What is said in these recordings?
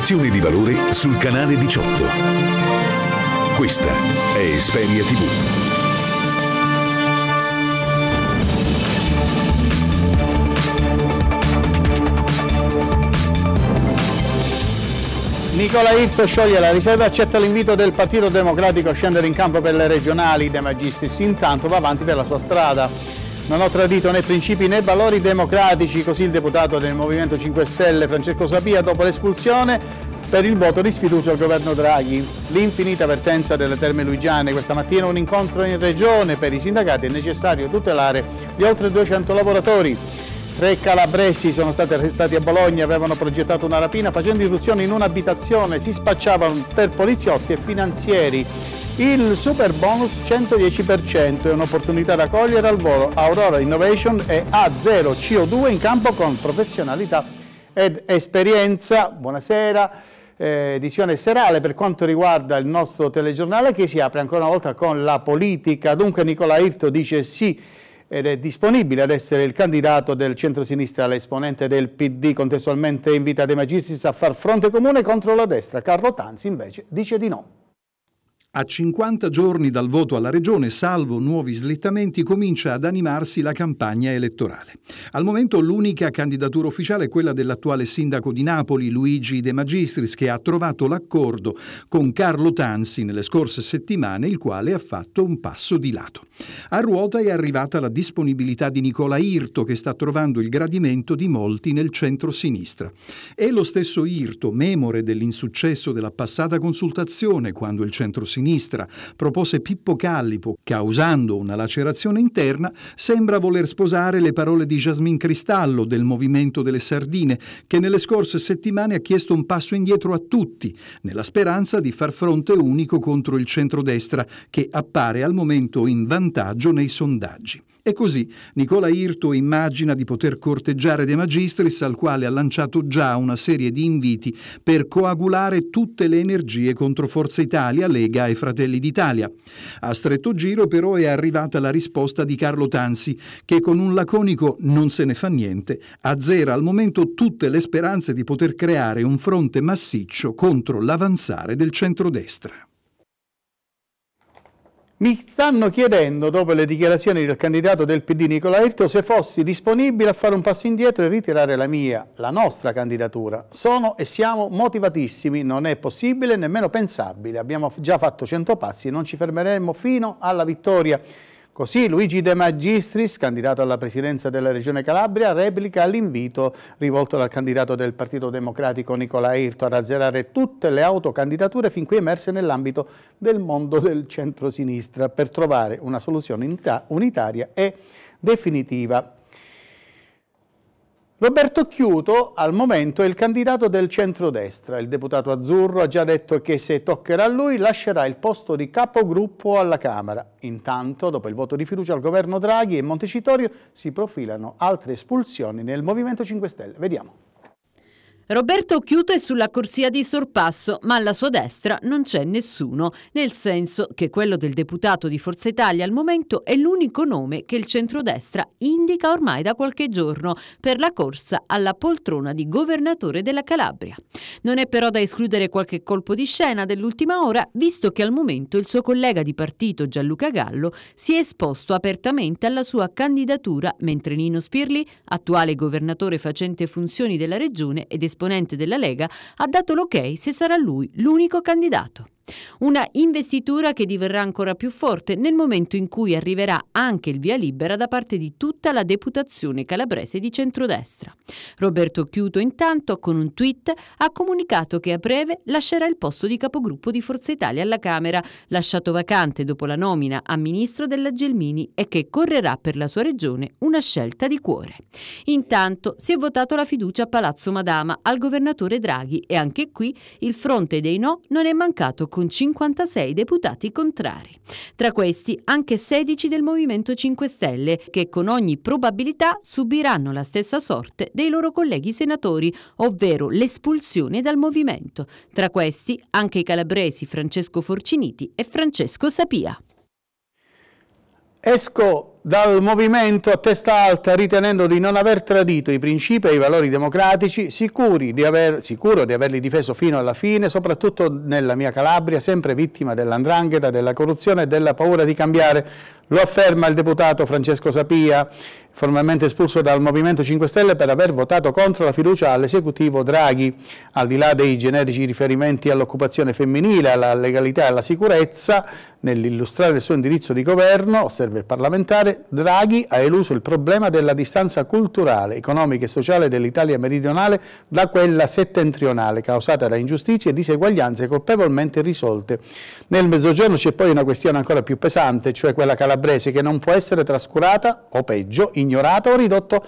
Informazioni di valore sul canale 18. Questa è Esperia TV. Nicola Iff scioglie la riserva e accetta l'invito del Partito Democratico a scendere in campo per le regionali. De Magistris intanto va avanti per la sua strada non ho tradito né principi né valori democratici, così il deputato del Movimento 5 Stelle Francesco Sapia dopo l'espulsione per il voto di sfiducia al governo Draghi. L'infinita vertenza delle terme luigiane. Questa mattina un incontro in regione per i sindacati è necessario tutelare gli oltre 200 lavoratori. Tre calabresi sono stati arrestati a Bologna, avevano progettato una rapina facendo irruzione in un'abitazione, si spacciavano per poliziotti e finanzieri. Il super bonus 110% è un'opportunità da cogliere al volo. Aurora Innovation è A0 CO2 in campo con professionalità ed esperienza. Buonasera, eh, edizione serale per quanto riguarda il nostro telegiornale che si apre ancora una volta con la politica. Dunque Nicola Irto dice sì ed è disponibile ad essere il candidato del centro-sinistra all'esponente del PD. Contestualmente invita De Magistris a far fronte comune contro la destra. Carlo Tanzi invece dice di no. A 50 giorni dal voto alla regione, salvo nuovi slittamenti, comincia ad animarsi la campagna elettorale. Al momento l'unica candidatura ufficiale è quella dell'attuale sindaco di Napoli, Luigi De Magistris, che ha trovato l'accordo con Carlo Tanzi nelle scorse settimane, il quale ha fatto un passo di lato. A ruota è arrivata la disponibilità di Nicola Irto, che sta trovando il gradimento di molti nel centro-sinistra. E lo stesso Irto, memore dell'insuccesso della passata consultazione, quando il centro-sinistra sinistra propose Pippo Callipo, causando una lacerazione interna, sembra voler sposare le parole di Jasmin Cristallo del Movimento delle Sardine, che nelle scorse settimane ha chiesto un passo indietro a tutti, nella speranza di far fronte unico contro il centrodestra, che appare al momento in vantaggio nei sondaggi. E così Nicola Irto immagina di poter corteggiare De Magistris al quale ha lanciato già una serie di inviti per coagulare tutte le energie contro Forza Italia, Lega e Fratelli d'Italia. A stretto giro però è arrivata la risposta di Carlo Tanzi che con un laconico non se ne fa niente azzera al momento tutte le speranze di poter creare un fronte massiccio contro l'avanzare del centrodestra. Mi stanno chiedendo, dopo le dichiarazioni del candidato del PD Nicola Irto, se fossi disponibile a fare un passo indietro e ritirare la mia, la nostra candidatura. Sono e siamo motivatissimi, non è possibile, nemmeno pensabile. Abbiamo già fatto 100 passi e non ci fermeremo fino alla vittoria. Così Luigi De Magistris, candidato alla presidenza della Regione Calabria, replica l'invito rivolto dal candidato del Partito Democratico Nicola Irto ad azzerare tutte le autocandidature fin qui emerse nell'ambito del mondo del centrosinistra per trovare una soluzione unitaria e definitiva Roberto Chiuto al momento è il candidato del centrodestra. Il deputato azzurro ha già detto che se toccherà a lui lascerà il posto di capogruppo alla Camera. Intanto, dopo il voto di fiducia al governo Draghi e Montecitorio, si profilano altre espulsioni nel Movimento 5 Stelle. Vediamo. Roberto Chiuto è sulla corsia di sorpasso, ma alla sua destra non c'è nessuno, nel senso che quello del deputato di Forza Italia al momento è l'unico nome che il centrodestra indica ormai da qualche giorno per la corsa alla poltrona di governatore della Calabria. Non è però da escludere qualche colpo di scena dell'ultima ora, visto che al momento il suo collega di partito Gianluca Gallo si è esposto apertamente alla sua candidatura, mentre Nino Spirli, attuale governatore facente funzioni della regione ed esperto esponente della Lega, ha dato l'ok se sarà lui l'unico candidato. Una investitura che diverrà ancora più forte nel momento in cui arriverà anche il via libera da parte di tutta la deputazione calabrese di centrodestra. Roberto Chiuto intanto con un tweet ha comunicato che a breve lascerà il posto di capogruppo di Forza Italia alla Camera, lasciato vacante dopo la nomina a ministro della Gelmini e che correrà per la sua regione una scelta di cuore. Intanto si è votato la fiducia a Palazzo Madama al governatore Draghi e anche qui il fronte dei no non è mancato con 56 deputati contrari. Tra questi anche 16 del Movimento 5 Stelle, che con ogni probabilità subiranno la stessa sorte dei loro colleghi senatori, ovvero l'espulsione dal movimento. Tra questi anche i calabresi Francesco Forciniti e Francesco Sapia. Esco dal movimento a testa alta ritenendo di non aver tradito i principi e i valori democratici, di aver, sicuro di averli difeso fino alla fine, soprattutto nella mia Calabria, sempre vittima dell'andrangheta, della corruzione e della paura di cambiare. Lo afferma il deputato Francesco Sapia, formalmente espulso dal Movimento 5 Stelle per aver votato contro la fiducia all'esecutivo Draghi. Al di là dei generici riferimenti all'occupazione femminile, alla legalità e alla sicurezza, nell'illustrare il suo indirizzo di governo, osserva il parlamentare, parlamentare, Draghi ha eluso il problema della distanza culturale, economica e sociale dell'Italia meridionale da quella settentrionale, causata da ingiustizie e diseguaglianze colpevolmente risolte. Nel Mezzogiorno c'è poi una questione ancora più pesante, cioè quella calabrese, che non può essere trascurata o peggio, ignorata o ridotta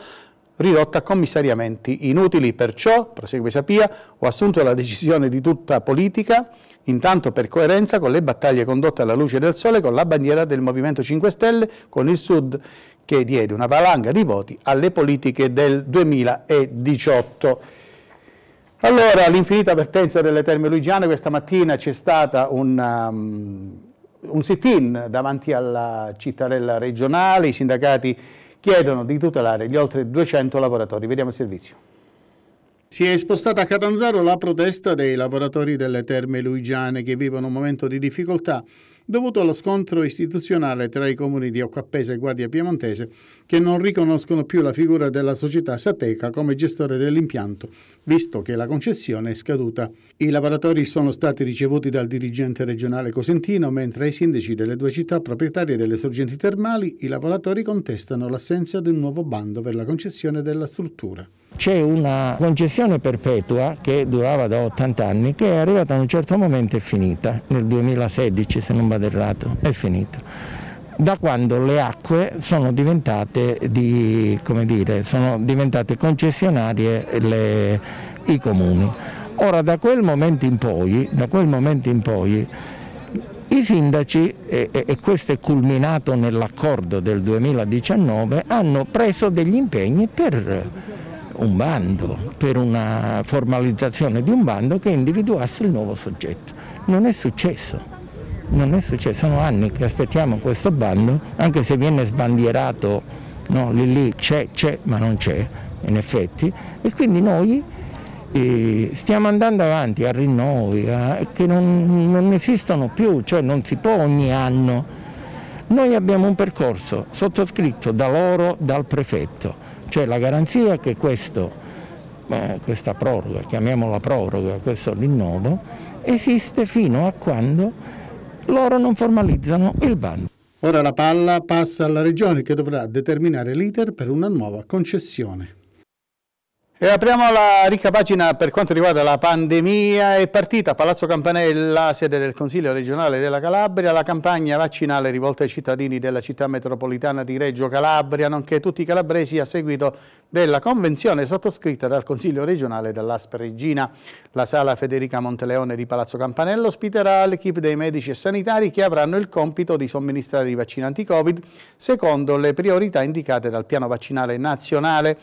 ridotta a commissariamenti inutili. Perciò, prosegue Sapia, ho assunto la decisione di tutta politica, intanto per coerenza con le battaglie condotte alla luce del sole, con la bandiera del Movimento 5 Stelle, con il Sud, che diede una valanga di voti alle politiche del 2018. Allora, l'infinita vertenza delle terme luigiane, questa mattina c'è stata una, um, un sit-in davanti alla cittadella regionale, i sindacati chiedono di tutelare gli oltre 200 lavoratori. Vediamo il servizio. Si è spostata a Catanzaro la protesta dei lavoratori delle terme luigiane che vivono un momento di difficoltà dovuto allo scontro istituzionale tra i comuni di Occappese e Guardia Piemontese che non riconoscono più la figura della società Sateca come gestore dell'impianto, visto che la concessione è scaduta. I lavoratori sono stati ricevuti dal dirigente regionale Cosentino, mentre ai sindaci delle due città proprietarie delle sorgenti termali i lavoratori contestano l'assenza di un nuovo bando per la concessione della struttura. C'è una concessione perpetua che durava da 80 anni che è arrivata a un certo momento e finita, nel 2016 se non vado errato, è finito. Da quando le acque sono diventate, di, dire, sono diventate concessionarie le, i comuni. Ora da quel momento in poi, momento in poi i sindaci, e, e questo è culminato nell'accordo del 2019, hanno preso degli impegni per un bando, per una formalizzazione di un bando che individuasse il nuovo soggetto. Non è successo non è successo, sono anni che aspettiamo questo bando, anche se viene sbandierato, no, lì lì c'è, c'è, ma non c'è in effetti, e quindi noi eh, stiamo andando avanti a rinnovi eh, che non, non esistono più, cioè non si può ogni anno. Noi abbiamo un percorso sottoscritto da loro, dal prefetto, cioè la garanzia che questo eh, questa proroga, chiamiamola proroga, questo rinnovo, esiste fino a quando loro non formalizzano il bando. Ora la palla passa alla Regione che dovrà determinare l'iter per una nuova concessione. E apriamo la ricca pagina per quanto riguarda la pandemia. È partita a Palazzo Campanella, sede del Consiglio regionale della Calabria, la campagna vaccinale rivolta ai cittadini della città metropolitana di Reggio Calabria, nonché tutti i calabresi a seguito della convenzione sottoscritta dal Consiglio regionale dell'Asp Regina. La sala Federica Monteleone di Palazzo Campanella ospiterà l'equipe dei medici e sanitari che avranno il compito di somministrare i vaccini anti-Covid secondo le priorità indicate dal piano vaccinale nazionale.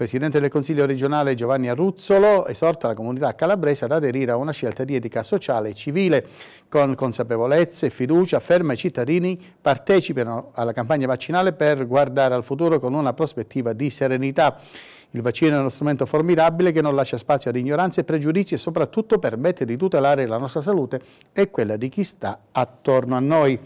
Presidente del Consiglio regionale Giovanni Arruzzolo esorta la comunità calabrese ad aderire a una scelta di etica sociale e civile. Con consapevolezza e fiducia afferma i cittadini partecipano alla campagna vaccinale per guardare al futuro con una prospettiva di serenità. Il vaccino è uno strumento formidabile che non lascia spazio ad ignoranze e pregiudizi e soprattutto permette di tutelare la nostra salute e quella di chi sta attorno a noi.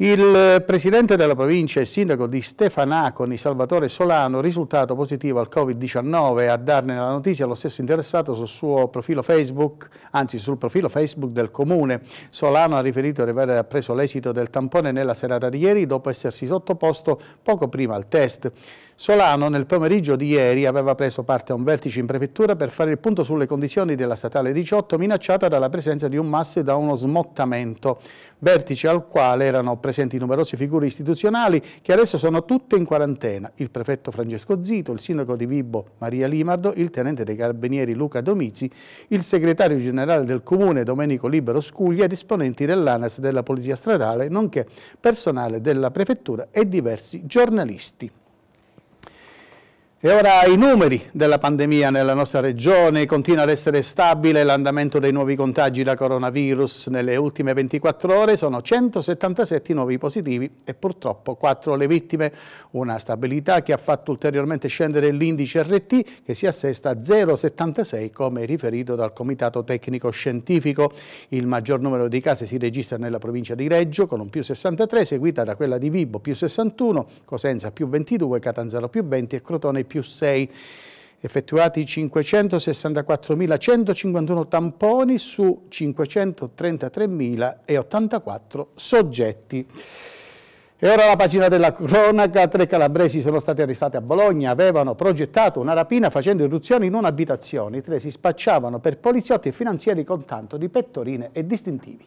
Il presidente della provincia e sindaco di Stefanaconi, Salvatore Solano, risultato positivo al Covid-19, a darne la notizia lo stesso interessato sul suo profilo Facebook, anzi sul profilo Facebook del comune. Solano ha riferito di aver appreso l'esito del tampone nella serata di ieri dopo essersi sottoposto poco prima al test. Solano nel pomeriggio di ieri aveva preso parte a un vertice in prefettura per fare il punto sulle condizioni della statale 18 minacciata dalla presenza di un masso e da uno smottamento, vertice al quale erano presenti presenti numerose figure istituzionali che adesso sono tutte in quarantena, il prefetto Francesco Zito, il sindaco di Vibo Maria Limardo, il tenente dei carabinieri Luca Domizi, il segretario generale del comune Domenico Libero Scuglia ed esponenti dell'ANAS della Polizia Stradale, nonché personale della prefettura e diversi giornalisti. E ora i numeri della pandemia nella nostra regione. Continua ad essere stabile l'andamento dei nuovi contagi da coronavirus. Nelle ultime 24 ore sono 177 nuovi positivi e purtroppo 4 le vittime. Una stabilità che ha fatto ulteriormente scendere l'indice RT che si assesta a 0,76 come riferito dal Comitato Tecnico Scientifico. Il maggior numero di casi si registra nella provincia di Reggio con un più 63 seguita da quella di Vibo più 61, Cosenza più 22, Catanzaro più 20 e Crotone più più 6, effettuati 564.151 tamponi su 533.084 soggetti. E ora la pagina della cronaca, tre calabresi sono stati arrestati a Bologna, avevano progettato una rapina facendo irruzione in un'abitazione, i tre si spacciavano per poliziotti e finanzieri con tanto di pettorine e distintivi.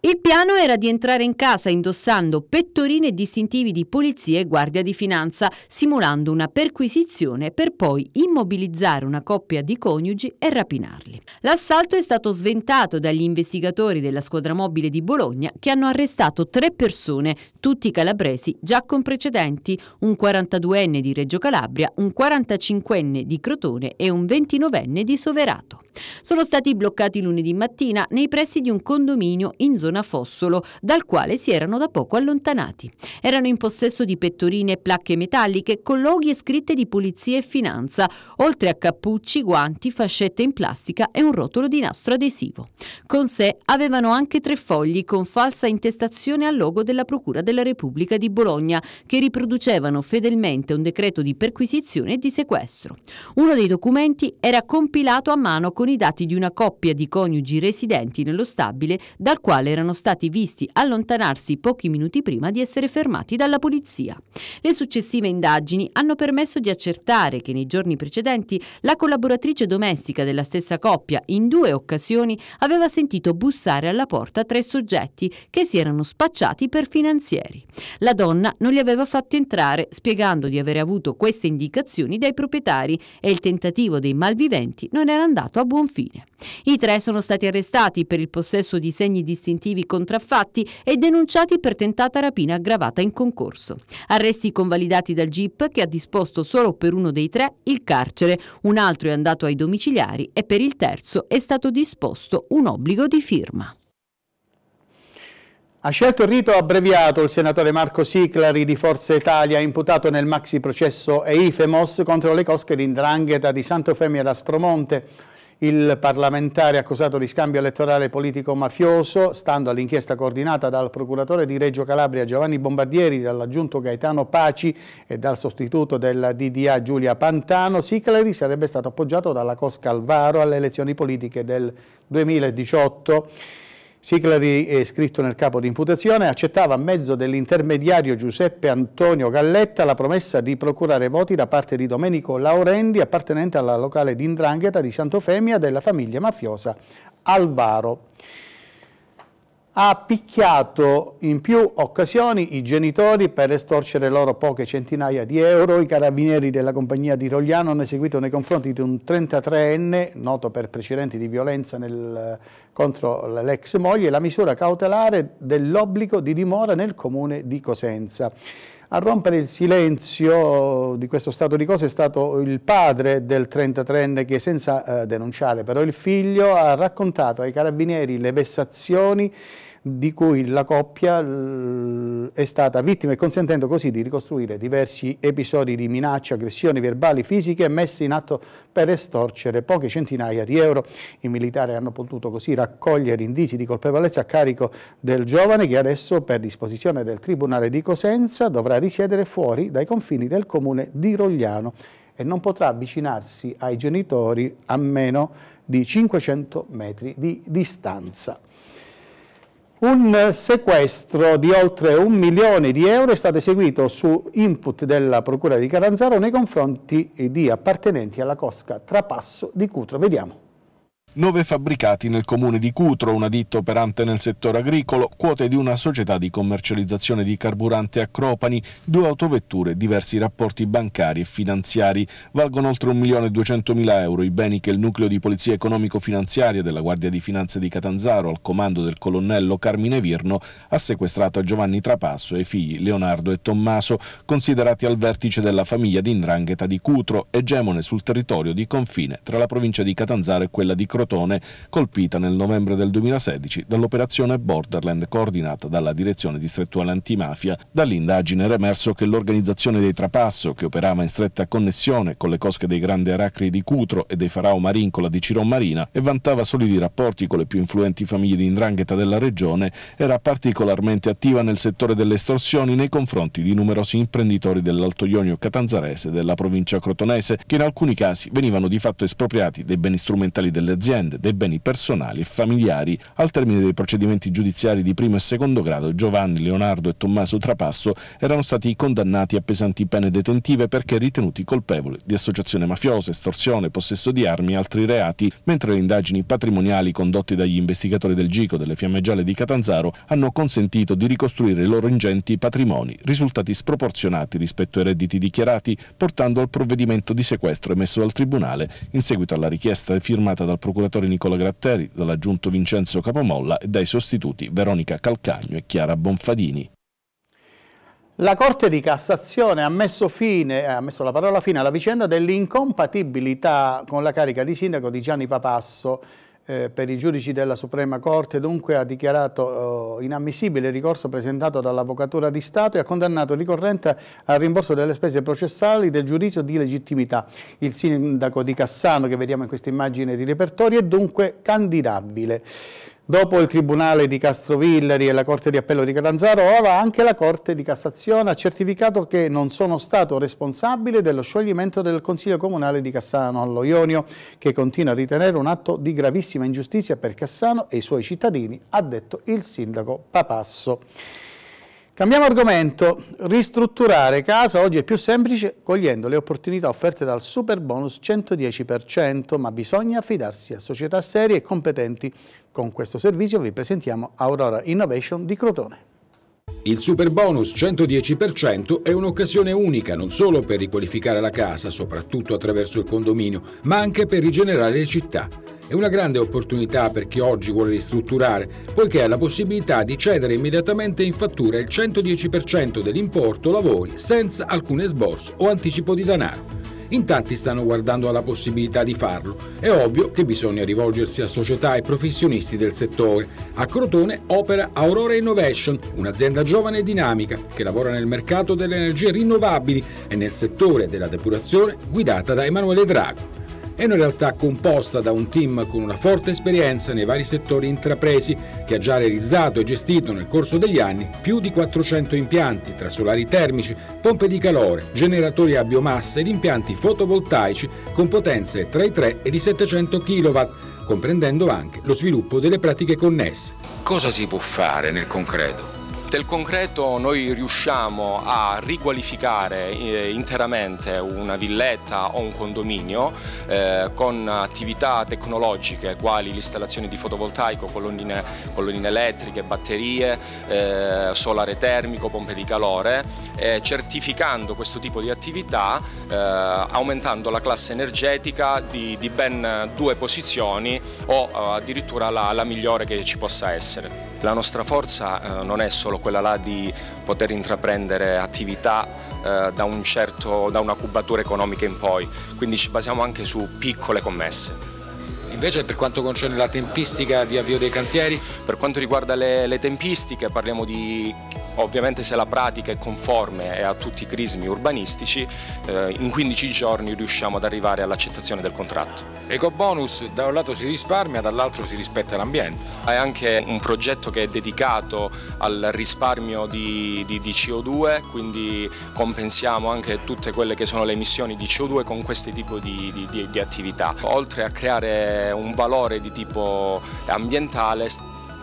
Il piano era di entrare in casa indossando pettorine e distintivi di polizia e guardia di finanza, simulando una perquisizione per poi immobilizzare una coppia di coniugi e rapinarli. L'assalto è stato sventato dagli investigatori della squadra mobile di Bologna che hanno arrestato tre persone, tutti calabresi, già con precedenti, un 42enne di Reggio Calabria, un 45enne di Crotone e un 29enne di Soverato. Sono stati bloccati lunedì mattina nei pressi di un condominio in zona zona Fossolo, dal quale si erano da poco allontanati. Erano in possesso di pettorine e placche metalliche, con loghi e scritte di pulizia e finanza, oltre a cappucci, guanti, fascette in plastica e un rotolo di nastro adesivo. Con sé avevano anche tre fogli con falsa intestazione al logo della Procura della Repubblica di Bologna, che riproducevano fedelmente un decreto di perquisizione e di sequestro. Uno dei documenti era compilato a mano con i dati di una coppia di coniugi residenti nello stabile dal quale era erano stati visti allontanarsi pochi minuti prima di essere fermati dalla polizia. Le successive indagini hanno permesso di accertare che nei giorni precedenti la collaboratrice domestica della stessa coppia in due occasioni aveva sentito bussare alla porta tre soggetti che si erano spacciati per finanzieri. La donna non li aveva fatti entrare spiegando di avere avuto queste indicazioni dai proprietari e il tentativo dei malviventi non era andato a buon fine. I tre sono stati arrestati per il possesso di segni distintivi dispositivi contraffatti e denunciati per tentata rapina aggravata in concorso. Arresti convalidati dal GIP che ha disposto solo per uno dei tre il carcere, un altro è andato ai domiciliari e per il terzo è stato disposto un obbligo di firma. Ha scelto il rito abbreviato il senatore Marco Siclari di Forza Italia, imputato nel maxi processo EIFEMOS contro le cosche di Indrangheta di Santo Sant'Eufemia da Spromonte il parlamentare accusato di scambio elettorale politico-mafioso, stando all'inchiesta coordinata dal procuratore di Reggio Calabria Giovanni Bombardieri, dall'aggiunto Gaetano Paci e dal sostituto della DDA Giulia Pantano, Sicleri sarebbe stato appoggiato dalla Cosca Alvaro alle elezioni politiche del 2018. Siclari, è scritto nel capo di imputazione, accettava a mezzo dell'intermediario Giuseppe Antonio Galletta la promessa di procurare voti da parte di Domenico Laurendi, appartenente alla locale d'indrangheta di Santofemia della famiglia mafiosa Alvaro ha picchiato in più occasioni i genitori per estorcere loro poche centinaia di euro. I carabinieri della compagnia di Rogliano hanno eseguito nei confronti di un 33enne, noto per precedenti di violenza nel, contro l'ex moglie, la misura cautelare dell'obbligo di dimora nel comune di Cosenza. A rompere il silenzio di questo stato di cose è stato il padre del 33enne che senza eh, denunciare però il figlio ha raccontato ai carabinieri le vessazioni di cui la coppia è stata vittima e consentendo così di ricostruire diversi episodi di minacce, aggressioni verbali, fisiche messe in atto per estorcere poche centinaia di euro. I militari hanno potuto così raccogliere indizi di colpevolezza a carico del giovane che adesso per disposizione del Tribunale di Cosenza dovrà risiedere fuori dai confini del comune di Rogliano e non potrà avvicinarsi ai genitori a meno di 500 metri di distanza. Un sequestro di oltre un milione di euro è stato eseguito su input della Procura di Caranzaro nei confronti di appartenenti alla Cosca Trapasso di Cutro. Vediamo. 9 fabbricati nel comune di Cutro, una ditta operante nel settore agricolo, quote di una società di commercializzazione di carburante a Cropani, due autovetture, diversi rapporti bancari e finanziari. Valgono oltre 1.200.000 euro i beni che il nucleo di polizia economico-finanziaria della Guardia di Finanze di Catanzaro, al comando del colonnello Carmine Virno, ha sequestrato a Giovanni Trapasso e i figli Leonardo e Tommaso, considerati al vertice della famiglia di Indrangheta di Cutro, egemone sul territorio di confine tra la provincia di Catanzaro e quella di Crotone Crotone, colpita nel novembre del 2016 dall'operazione Borderland coordinata dalla Direzione Distrettuale Antimafia. Dall'indagine era emerso che l'organizzazione dei Trapasso, che operava in stretta connessione con le cosche dei grandi aracri di Cutro e dei Farao Marincola di Ciron Marina e vantava solidi rapporti con le più influenti famiglie di indrangheta della regione, era particolarmente attiva nel settore delle estorsioni nei confronti di numerosi imprenditori dell'Alto Ionio catanzarese e della provincia crotonese, che in alcuni casi venivano di fatto espropriati dei beni strumentali delle aziende stand dei beni personali e familiari. Al termine dei procedimenti giudiziari di primo e secondo grado, Giovanni, Leonardo e Tommaso Trapasso erano stati condannati a pesanti pene detentive perché ritenuti colpevoli di associazione mafiosa, estorsione, possesso di armi e altri reati, mentre le indagini patrimoniali condotte dagli investigatori del GICO delle Fiamme Gialle di Catanzaro hanno consentito di ricostruire i loro ingenti patrimoni, risultati sproporzionati rispetto ai redditi dichiarati, portando al provvedimento di sequestro emesso dal Tribunale in seguito alla richiesta firmata dal procuratore procuratore Nicola Gratteri, dall'aggiunto Vincenzo Capomolla e dai sostituti Veronica Calcagno e Chiara Bonfadini. La Corte di Cassazione ha messo, fine, eh, ha messo la parola fine alla vicenda dell'incompatibilità con la carica di sindaco di Gianni Papasso eh, per i giudici della Suprema Corte dunque ha dichiarato eh, inammissibile il ricorso presentato dall'Avvocatura di Stato e ha condannato il ricorrente al rimborso delle spese processali del giudizio di legittimità. Il sindaco di Cassano, che vediamo in questa immagine di repertorio, è dunque candidabile. Dopo il Tribunale di Castrovillari e la Corte di Appello di Catanzaro, ora anche la Corte di Cassazione ha certificato che non sono stato responsabile dello scioglimento del Consiglio Comunale di Cassano allo Ionio, che continua a ritenere un atto di gravissima ingiustizia per Cassano e i suoi cittadini, ha detto il sindaco Papasso. Cambiamo argomento, ristrutturare casa oggi è più semplice cogliendo le opportunità offerte dal super bonus 110%, ma bisogna affidarsi a società serie e competenti. Con questo servizio vi presentiamo Aurora Innovation di Crotone. Il super bonus 110% è un'occasione unica non solo per riqualificare la casa, soprattutto attraverso il condominio, ma anche per rigenerare le città. È una grande opportunità per chi oggi vuole ristrutturare, poiché ha la possibilità di cedere immediatamente in fattura il 110% dell'importo lavori senza alcun esborso o anticipo di denaro. In tanti stanno guardando alla possibilità di farlo. È ovvio che bisogna rivolgersi a società e professionisti del settore. A Crotone opera Aurora Innovation, un'azienda giovane e dinamica che lavora nel mercato delle energie rinnovabili e nel settore della depurazione guidata da Emanuele Drago. È una realtà composta da un team con una forte esperienza nei vari settori intrapresi che ha già realizzato e gestito nel corso degli anni più di 400 impianti tra solari termici, pompe di calore, generatori a biomassa ed impianti fotovoltaici con potenze tra i 3 e i 700 kW comprendendo anche lo sviluppo delle pratiche connesse. Cosa si può fare nel concreto? Del concreto noi riusciamo a riqualificare eh, interamente una villetta o un condominio eh, con attività tecnologiche quali l'installazione di fotovoltaico, colonnine, colonnine elettriche, batterie, eh, solare termico, pompe di calore, eh, certificando questo tipo di attività eh, aumentando la classe energetica di, di, ben due posizioni o eh, addirittura la, la migliore che ci possa essere. La nostra forza eh, non è solo quella là di poter intraprendere attività eh, da, un certo, da una cubatura economica in poi, quindi ci basiamo anche su piccole commesse. Invece per quanto concerne la tempistica di avvio dei cantieri? Per quanto riguarda le, le tempistiche parliamo di Ovviamente se la pratica è conforme a tutti i crismi urbanistici, eh, in 15 giorni riusciamo ad arrivare all'accettazione del contratto. Ecobonus da un lato si risparmia, dall'altro si rispetta l'ambiente. È anche un progetto che è dedicato al risparmio di, di, di CO2, quindi compensiamo anche tutte quelle che sono le emissioni di CO2 con questo tipo di, di attività. Oltre a creare un valore di tipo ambientale,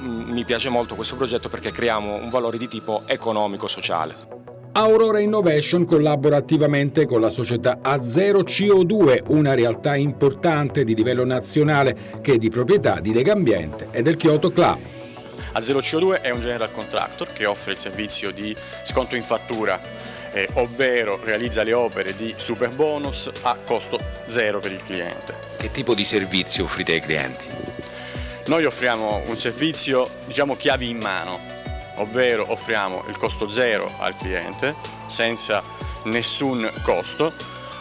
mi piace molto questo progetto perché creiamo un valore di tipo economico-sociale. Aurora Innovation collabora attivamente con la società Azero co 2 una realtà importante di livello nazionale che è di proprietà di Lega Ambiente e del Kyoto Club. Azero co 2 è un general contractor che offre il servizio di sconto in fattura, eh, ovvero realizza le opere di super bonus a costo zero per il cliente. Che tipo di servizio offrite ai clienti? Noi offriamo un servizio, diciamo, chiavi in mano, ovvero offriamo il costo zero al cliente, senza nessun costo,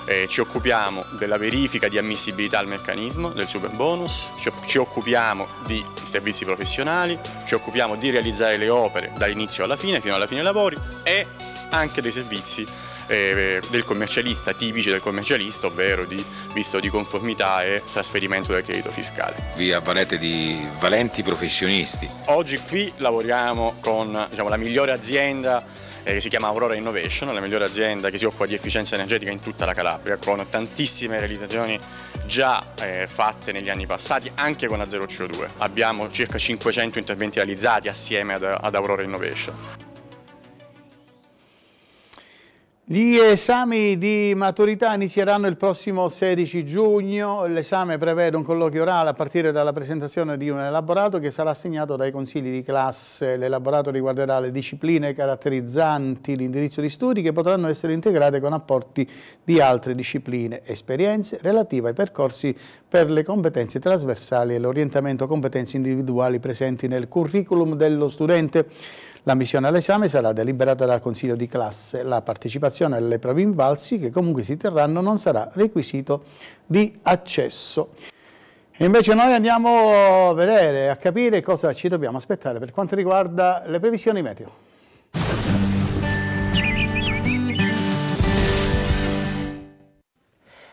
eh, ci occupiamo della verifica di ammissibilità al meccanismo del super bonus, ci, ci occupiamo di servizi professionali, ci occupiamo di realizzare le opere dall'inizio alla fine, fino alla fine dei lavori e anche dei servizi eh, del commercialista, tipici del commercialista, ovvero di visto di conformità e trasferimento del credito fiscale. Vi avvalete di valenti professionisti. Oggi qui lavoriamo con diciamo, la migliore azienda eh, che si chiama Aurora Innovation, la migliore azienda che si occupa di efficienza energetica in tutta la Calabria, con tantissime realizzazioni già eh, fatte negli anni passati, anche con la 0CO2. Abbiamo circa 500 interventi realizzati assieme ad, ad Aurora Innovation. Gli esami di maturità inizieranno il prossimo 16 giugno, l'esame prevede un colloquio orale a partire dalla presentazione di un elaborato che sarà assegnato dai consigli di classe. L'elaborato riguarderà le discipline caratterizzanti l'indirizzo di studi che potranno essere integrate con apporti di altre discipline, esperienze relative ai percorsi per le competenze trasversali e l'orientamento a competenze individuali presenti nel curriculum dello studente. L'ammissione all'esame sarà deliberata dal Consiglio di classe. La partecipazione alle prove invalsi, che comunque si terranno, non sarà requisito di accesso. E invece noi andiamo a vedere, a capire cosa ci dobbiamo aspettare per quanto riguarda le previsioni meteo.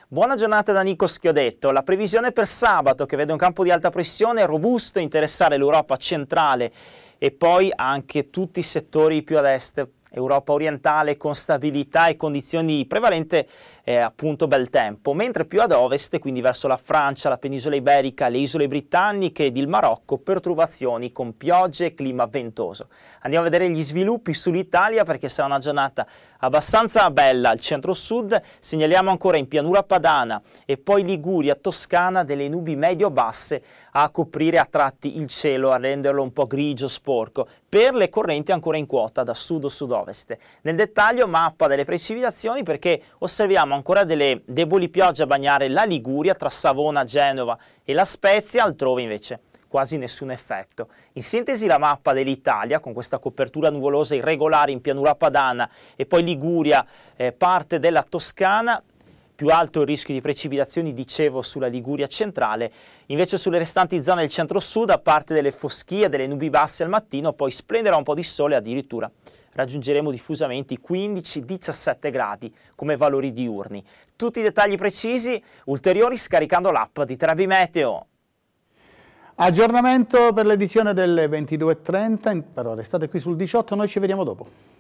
Buona giornata da Nico Schiodetto. La previsione per sabato, che vede un campo di alta pressione robusto interessare l'Europa centrale e poi anche tutti i settori più ad est Europa orientale con stabilità e condizioni prevalente eh, appunto bel tempo, mentre più ad ovest, quindi verso la Francia, la penisola iberica, le isole britanniche ed il Marocco, perturbazioni con piogge e clima ventoso. Andiamo a vedere gli sviluppi sull'Italia perché sarà una giornata abbastanza bella al centro-sud, segnaliamo ancora in pianura padana e poi Liguria, Toscana delle nubi medio-basse a coprire a tratti il cielo, a renderlo un po' grigio, sporco, per le correnti ancora in quota da sud o sud-ovest. Nel dettaglio mappa delle precipitazioni perché osserviamo ancora delle deboli piogge a bagnare la Liguria tra Savona, Genova e La Spezia, altrove invece quasi nessun effetto. In sintesi la mappa dell'Italia, con questa copertura nuvolosa irregolare in pianura padana e poi Liguria, eh, parte della Toscana, più alto il rischio di precipitazioni, dicevo, sulla Liguria centrale, invece sulle restanti zone del centro-sud, a parte delle foschie, delle nubi basse al mattino, poi splenderà un po' di sole addirittura raggiungeremo diffusamente i 15-17 gradi come valori diurni. Tutti i dettagli precisi, ulteriori scaricando l'app di Terabi Meteo. Aggiornamento per l'edizione delle 22.30, però restate qui sul 18, noi ci vediamo dopo.